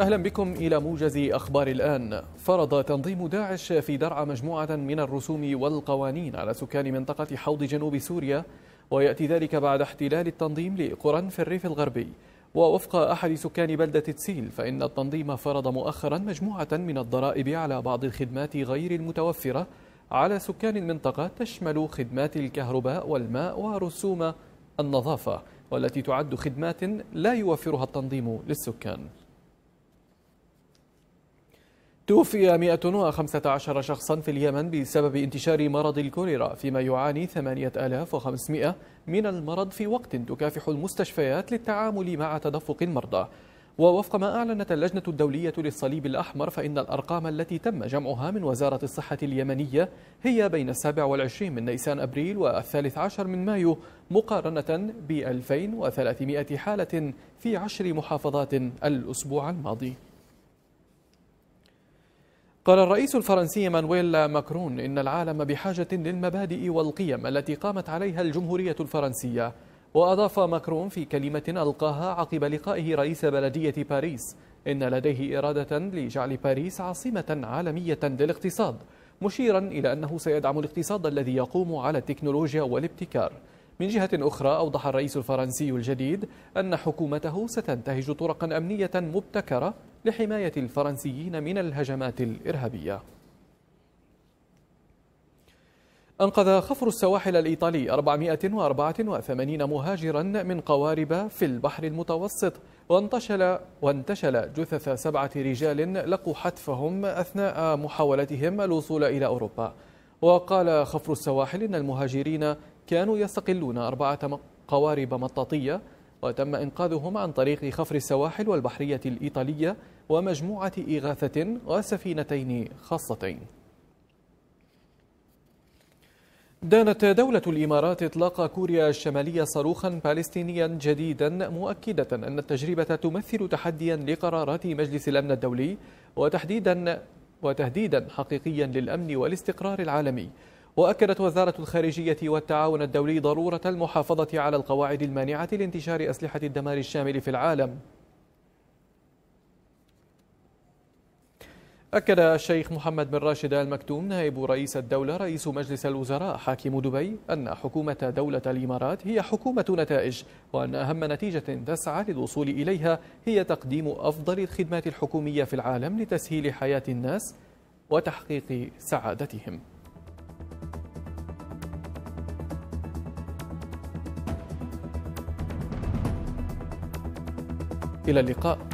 أهلا بكم إلى موجز أخبار الآن فرض تنظيم داعش في درعا مجموعة من الرسوم والقوانين على سكان منطقة حوض جنوب سوريا ويأتي ذلك بعد احتلال التنظيم لقرى في الريف الغربي ووفق أحد سكان بلدة تسيل فإن التنظيم فرض مؤخرا مجموعة من الضرائب على بعض الخدمات غير المتوفرة على سكان المنطقة تشمل خدمات الكهرباء والماء ورسوم النظافة والتي تعد خدمات لا يوفرها التنظيم للسكان توفي 115 شخصا في اليمن بسبب انتشار مرض الكوليرا فيما يعاني 8500 من المرض في وقت تكافح المستشفيات للتعامل مع تدفق المرضى ووفق ما أعلنت اللجنة الدولية للصليب الأحمر فإن الأرقام التي تم جمعها من وزارة الصحة اليمنية هي بين السابع والعشرين من نيسان أبريل والثالث عشر من مايو مقارنة ب 2300 حالة في عشر محافظات الأسبوع الماضي قال الرئيس الفرنسي مانويل ماكرون إن العالم بحاجة للمبادئ والقيم التي قامت عليها الجمهورية الفرنسية وأضاف ماكرون في كلمة ألقاها عقب لقائه رئيس بلدية باريس إن لديه إرادة لجعل باريس عاصمة عالمية للاقتصاد مشيرا إلى أنه سيدعم الاقتصاد الذي يقوم على التكنولوجيا والابتكار من جهة أخرى أوضح الرئيس الفرنسي الجديد أن حكومته ستنتهج طرقا أمنية مبتكرة لحماية الفرنسيين من الهجمات الإرهابية أنقذ خفر السواحل الإيطالي 484 مهاجرا من قوارب في البحر المتوسط وانتشل وانتشل جثث سبعة رجال لقوا حتفهم أثناء محاولتهم الوصول إلى أوروبا وقال خفر السواحل إن المهاجرين كانوا يستقلون أربعة قوارب مطاطية وتم إنقاذهم عن طريق خفر السواحل والبحرية الإيطالية ومجموعة إغاثة وسفينتين خاصتين دانت دولة الإمارات إطلاق كوريا الشمالية صاروخا فلسطينيا جديدا مؤكدة أن التجربة تمثل تحديا لقرارات مجلس الأمن الدولي وتحديدا وتهديدا حقيقيا للأمن والاستقرار العالمي وأكدت وزارة الخارجية والتعاون الدولي ضرورة المحافظة على القواعد المانعة لانتشار أسلحة الدمار الشامل في العالم أكد الشيخ محمد بن راشد آل مكتوم نائب رئيس الدولة رئيس مجلس الوزراء حاكم دبي أن حكومة دولة الإمارات هي حكومة نتائج وأن أهم نتيجة تسعى للوصول إليها هي تقديم أفضل الخدمات الحكومية في العالم لتسهيل حياة الناس وتحقيق سعادتهم إلى اللقاء